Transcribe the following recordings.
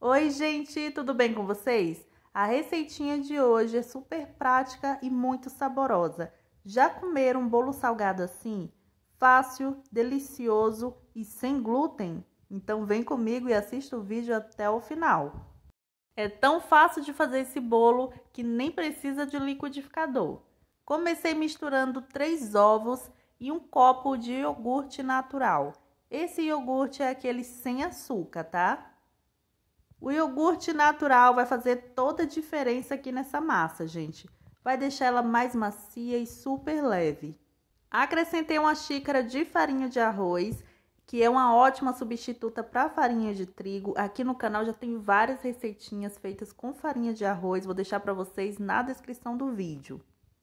Oi, gente, tudo bem com vocês? A receitinha de hoje é super prática e muito saborosa. Já comeram um bolo salgado assim? Fácil, delicioso e sem glúten? Então vem comigo e assista o vídeo até o final. É tão fácil de fazer esse bolo que nem precisa de liquidificador. Comecei misturando três ovos e um copo de iogurte natural. Esse iogurte é aquele sem açúcar, tá? O iogurte natural vai fazer toda a diferença aqui nessa massa, gente. Vai deixar ela mais macia e super leve. Acrescentei uma xícara de farinha de arroz, que é uma ótima substituta para farinha de trigo. Aqui no canal já tem várias receitinhas feitas com farinha de arroz, vou deixar para vocês na descrição do vídeo.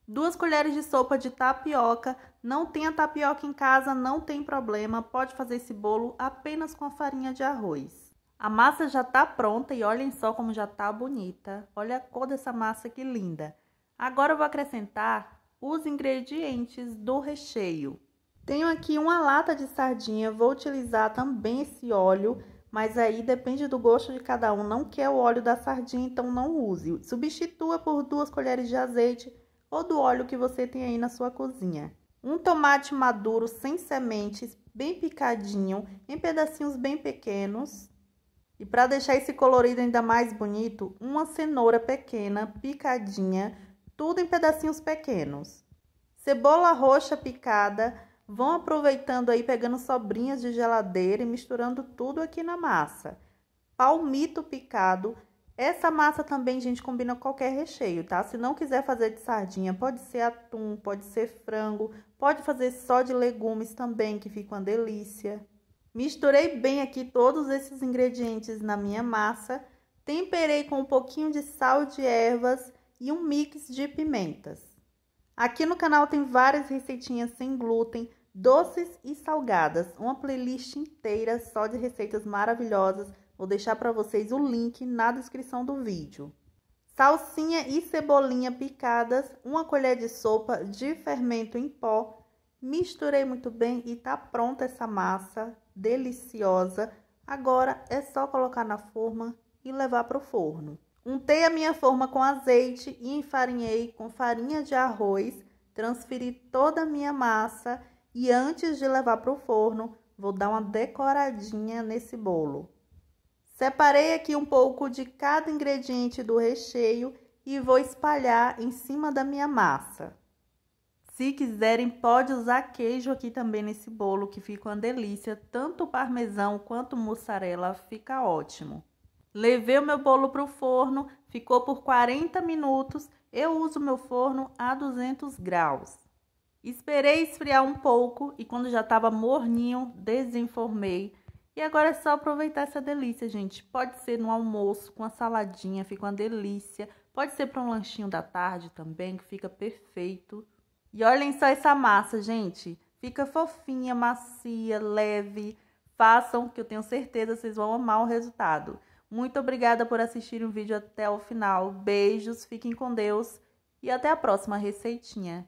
Duas colheres de sopa de tapioca. Não tem a tapioca em casa, não tem problema, pode fazer esse bolo apenas com a farinha de arroz. A massa já tá pronta e olhem só como já tá bonita. Olha a cor dessa massa que linda. Agora eu vou acrescentar os ingredientes do recheio. Tenho aqui uma lata de sardinha, vou utilizar também esse óleo, mas aí depende do gosto de cada um. Não quer o óleo da sardinha, então não use. Substitua por duas colheres de azeite ou do óleo que você tem aí na sua cozinha. Um tomate maduro sem sementes, bem picadinho, em pedacinhos bem pequenos, e para deixar esse colorido ainda mais bonito, uma cenoura pequena, picadinha, tudo em pedacinhos pequenos. Cebola roxa picada, vão aproveitando aí, pegando sobrinhas de geladeira e misturando tudo aqui na massa. Palmito picado. Essa massa também, gente, combina qualquer recheio, tá? Se não quiser fazer de sardinha, pode ser atum, pode ser frango, pode fazer só de legumes também, que fica uma delícia. Misturei bem aqui todos esses ingredientes na minha massa, temperei com um pouquinho de sal de ervas e um mix de pimentas. Aqui no canal tem várias receitinhas sem glúten, doces e salgadas, uma playlist inteira só de receitas maravilhosas. Vou deixar para vocês o link na descrição do vídeo. Salsinha e cebolinha picadas, uma colher de sopa de fermento em pó, Misturei muito bem e tá pronta essa massa deliciosa. Agora é só colocar na forma e levar para o forno. Untei a minha forma com azeite e enfarinhei com farinha de arroz. Transferi toda a minha massa e antes de levar para o forno, vou dar uma decoradinha nesse bolo. Separei aqui um pouco de cada ingrediente do recheio e vou espalhar em cima da minha massa. Se quiserem, pode usar queijo aqui também nesse bolo, que fica uma delícia. Tanto parmesão quanto mussarela fica ótimo. Levei o meu bolo para o forno, ficou por 40 minutos. Eu uso meu forno a 200 graus. Esperei esfriar um pouco e quando já estava morninho, desenformei. E agora é só aproveitar essa delícia, gente. Pode ser no almoço, com a saladinha, fica uma delícia. Pode ser para um lanchinho da tarde também, que fica perfeito. E olhem só essa massa, gente. Fica fofinha, macia, leve. Façam, que eu tenho certeza vocês vão amar o resultado. Muito obrigada por assistir o vídeo até o final. Beijos, fiquem com Deus e até a próxima receitinha.